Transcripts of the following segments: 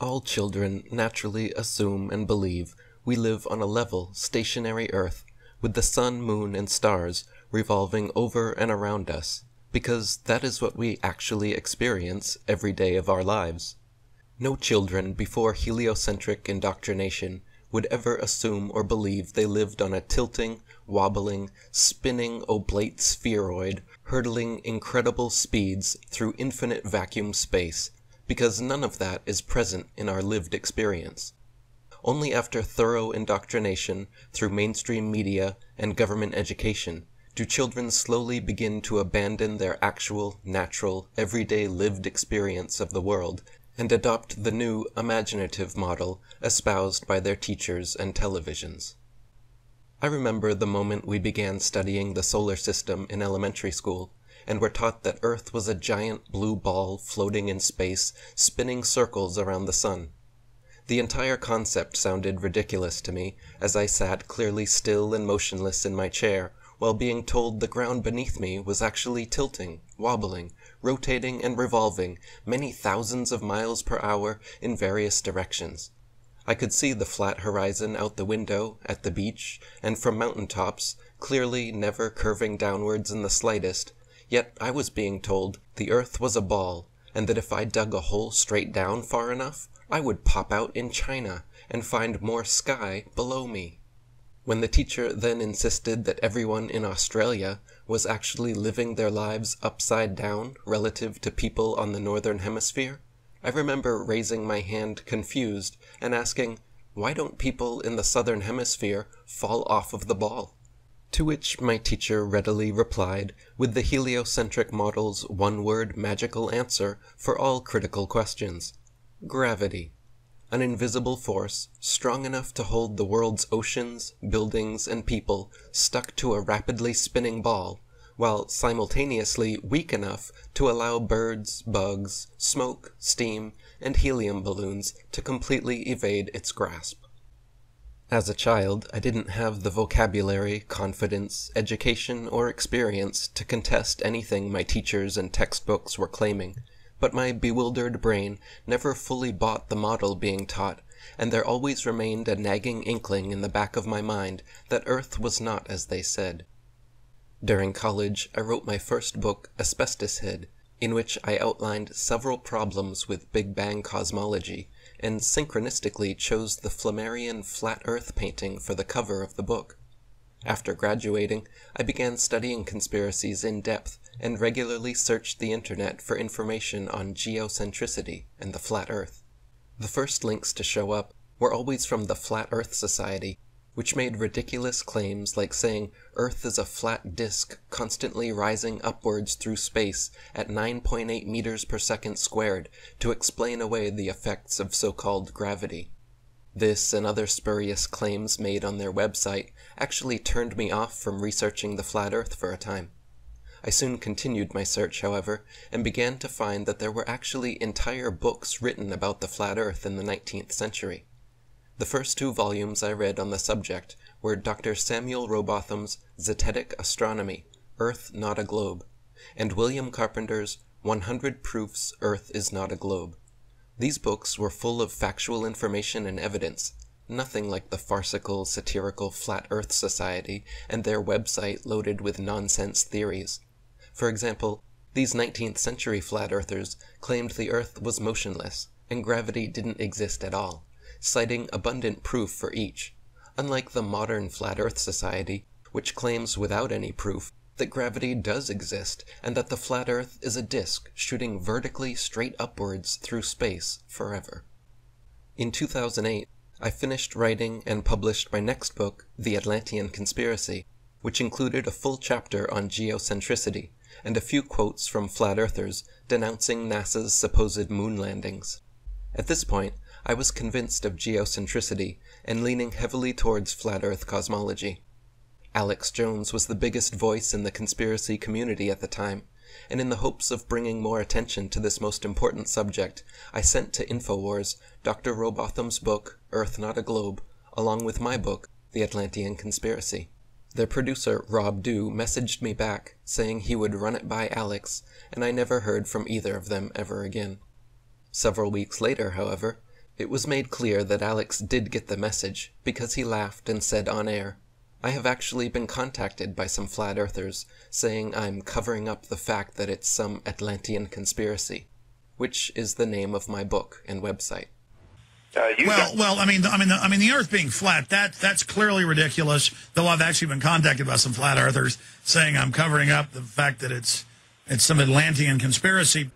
All children naturally assume and believe we live on a level, stationary earth, with the sun, moon, and stars revolving over and around us, because that is what we actually experience every day of our lives. No children before heliocentric indoctrination would ever assume or believe they lived on a tilting, wobbling, spinning oblate spheroid, hurtling incredible speeds through infinite vacuum space because none of that is present in our lived experience. Only after thorough indoctrination through mainstream media and government education do children slowly begin to abandon their actual, natural, everyday lived experience of the world and adopt the new, imaginative model espoused by their teachers and televisions. I remember the moment we began studying the solar system in elementary school and were taught that Earth was a giant blue ball floating in space, spinning circles around the sun. The entire concept sounded ridiculous to me as I sat clearly still and motionless in my chair while being told the ground beneath me was actually tilting, wobbling, rotating, and revolving many thousands of miles per hour in various directions. I could see the flat horizon out the window, at the beach, and from mountain tops, clearly never curving downwards in the slightest, Yet I was being told the earth was a ball, and that if I dug a hole straight down far enough I would pop out in China, and find more sky below me. When the teacher then insisted that everyone in Australia was actually living their lives upside down relative to people on the Northern Hemisphere, I remember raising my hand confused and asking, why don't people in the Southern Hemisphere fall off of the ball? To which my teacher readily replied with the heliocentric model's one word magical answer for all critical questions gravity. An invisible force, strong enough to hold the world's oceans, buildings, and people stuck to a rapidly spinning ball, while simultaneously weak enough to allow birds, bugs, smoke, steam, and helium balloons to completely evade its grasp. As a child, I didn't have the vocabulary, confidence, education, or experience to contest anything my teachers and textbooks were claiming, but my bewildered brain never fully bought the model being taught, and there always remained a nagging inkling in the back of my mind that Earth was not as they said. During college, I wrote my first book, Asbestos Head, in which I outlined several problems with Big Bang cosmology, and synchronistically chose the Flammarion flat earth painting for the cover of the book. After graduating, I began studying conspiracies in depth and regularly searched the internet for information on geocentricity and the flat earth. The first links to show up were always from the Flat Earth Society which made ridiculous claims like saying Earth is a flat disk constantly rising upwards through space at 9.8 meters per second squared to explain away the effects of so-called gravity. This and other spurious claims made on their website actually turned me off from researching the flat Earth for a time. I soon continued my search, however, and began to find that there were actually entire books written about the flat Earth in the 19th century. The first two volumes I read on the subject were Dr. Samuel Robotham's Zetetic Astronomy, Earth Not a Globe, and William Carpenter's 100 Proofs Earth is Not a Globe. These books were full of factual information and evidence, nothing like the farcical, satirical Flat Earth Society and their website loaded with nonsense theories. For example, these 19th century flat earthers claimed the Earth was motionless and gravity didn't exist at all citing abundant proof for each, unlike the modern Flat Earth Society, which claims without any proof that gravity does exist and that the flat Earth is a disk shooting vertically straight upwards through space forever. In 2008, I finished writing and published my next book, The Atlantean Conspiracy, which included a full chapter on geocentricity and a few quotes from flat earthers denouncing NASA's supposed moon landings. At this point, I was convinced of geocentricity and leaning heavily towards flat Earth cosmology. Alex Jones was the biggest voice in the conspiracy community at the time, and in the hopes of bringing more attention to this most important subject, I sent to InfoWars Dr. Robotham's book, Earth Not a Globe, along with my book, The Atlantean Conspiracy. Their producer, Rob Dew, messaged me back, saying he would run it by Alex, and I never heard from either of them ever again. Several weeks later, however, it was made clear that Alex did get the message because he laughed and said on air, I have actually been contacted by some flat earthers saying I'm covering up the fact that it's some Atlantean conspiracy, which is the name of my book and website. Uh, well, well, I mean, I mean, the, I mean, the Earth being flat, that that's clearly ridiculous. Though I've actually been contacted by some flat earthers saying I'm covering up the fact that it's it's some Atlantean conspiracy.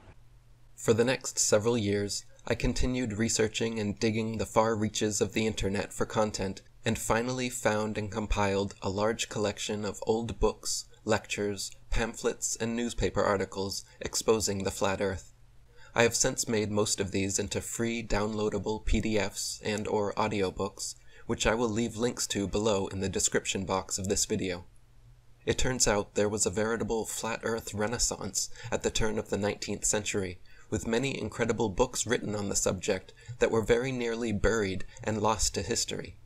For the next several years, I continued researching and digging the far reaches of the internet for content, and finally found and compiled a large collection of old books, lectures, pamphlets, and newspaper articles exposing the flat earth. I have since made most of these into free downloadable PDFs and or audiobooks, which I will leave links to below in the description box of this video. It turns out there was a veritable flat earth renaissance at the turn of the 19th century, with many incredible books written on the subject that were very nearly buried and lost to history.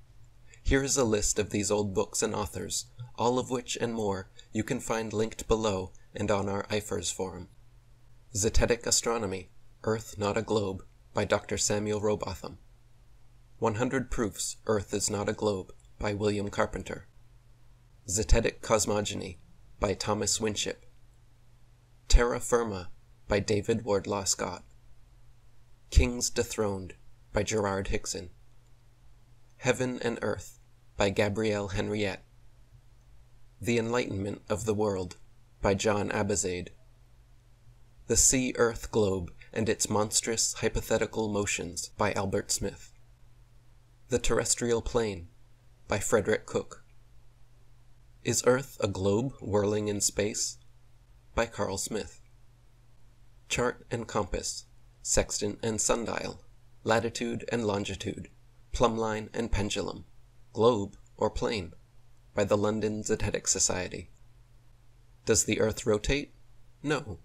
Here is a list of these old books and authors, all of which and more you can find linked below and on our IFERS forum. Zetetic Astronomy, Earth Not a Globe, by Dr. Samuel Robotham. 100 Proofs Earth is Not a Globe, by William Carpenter. Zetetic Cosmogony, by Thomas Winship. Terra Firma by David Wardlaw Scott. Kings Dethroned by Gerard Hickson. Heaven and Earth by Gabrielle Henriette. The Enlightenment of the World by John Abizade. The Sea Earth Globe and Its Monstrous Hypothetical Motions by Albert Smith. The Terrestrial Plane by Frederick Cook. Is Earth a Globe Whirling in Space? by Carl Smith chart and compass, sextant and sundial, latitude and longitude, plumb line and pendulum, globe or plane, by the London Zetetic Society. Does the Earth rotate? No,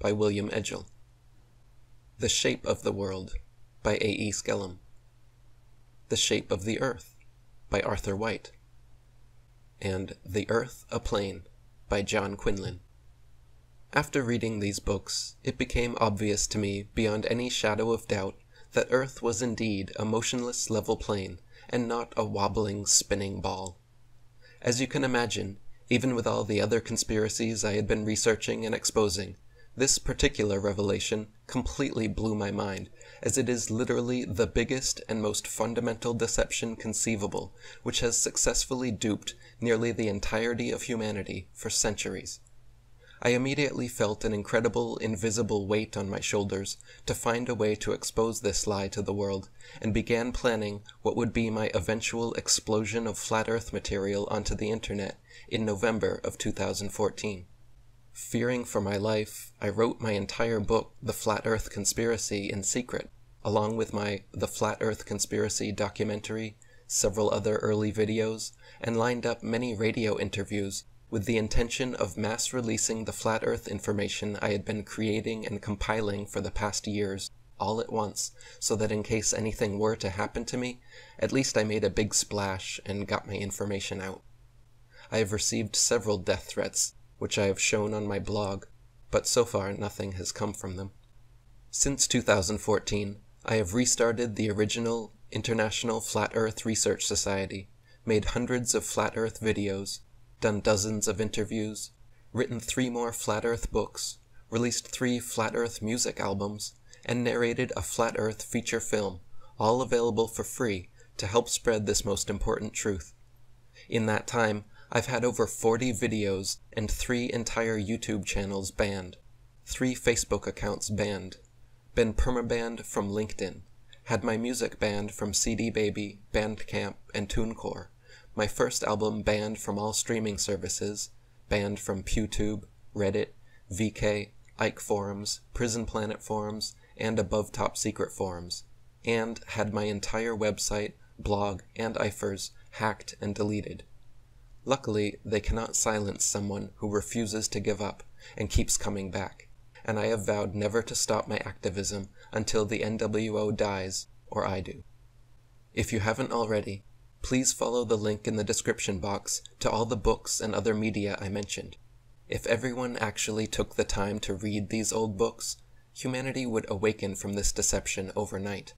by William Edgell. The Shape of the World, by A. E. Skellum. The Shape of the Earth, by Arthur White. And The Earth a Plane, by John Quinlan. After reading these books, it became obvious to me beyond any shadow of doubt that Earth was indeed a motionless level plane and not a wobbling, spinning ball. As you can imagine, even with all the other conspiracies I had been researching and exposing, this particular revelation completely blew my mind, as it is literally the biggest and most fundamental deception conceivable, which has successfully duped nearly the entirety of humanity for centuries. I immediately felt an incredible, invisible weight on my shoulders to find a way to expose this lie to the world, and began planning what would be my eventual explosion of flat earth material onto the internet in November of 2014. Fearing for my life, I wrote my entire book, The Flat Earth Conspiracy, in secret, along with my The Flat Earth Conspiracy documentary, several other early videos, and lined up many radio interviews with the intention of mass releasing the flat earth information I had been creating and compiling for the past years all at once, so that in case anything were to happen to me, at least I made a big splash and got my information out. I have received several death threats, which I have shown on my blog, but so far nothing has come from them. Since 2014, I have restarted the original International Flat Earth Research Society, made hundreds of Flat Earth videos, done dozens of interviews, written three more Flat Earth books, released three Flat Earth music albums, and narrated a Flat Earth feature film, all available for free to help spread this most important truth. In that time, I've had over 40 videos and three entire YouTube channels banned, three Facebook accounts banned, been permabanned from LinkedIn, had my music banned from CD Baby, Bandcamp, and TuneCore, my first album banned from all streaming services, banned from PewTube, Reddit, VK, Ike forums, Prison Planet forums, and Above Top Secret forums, and had my entire website, blog, and IFERS hacked and deleted. Luckily, they cannot silence someone who refuses to give up and keeps coming back, and I have vowed never to stop my activism until the NWO dies or I do. If you haven't already, please follow the link in the description box to all the books and other media I mentioned. If everyone actually took the time to read these old books, humanity would awaken from this deception overnight.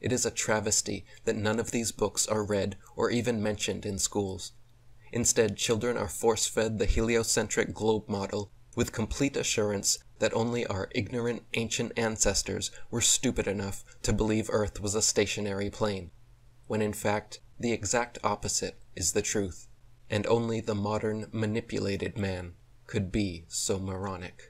It is a travesty that none of these books are read or even mentioned in schools. Instead, children are force-fed the heliocentric globe model with complete assurance that only our ignorant ancient ancestors were stupid enough to believe Earth was a stationary plane, when in fact, the exact opposite is the truth, and only the modern manipulated man could be so moronic.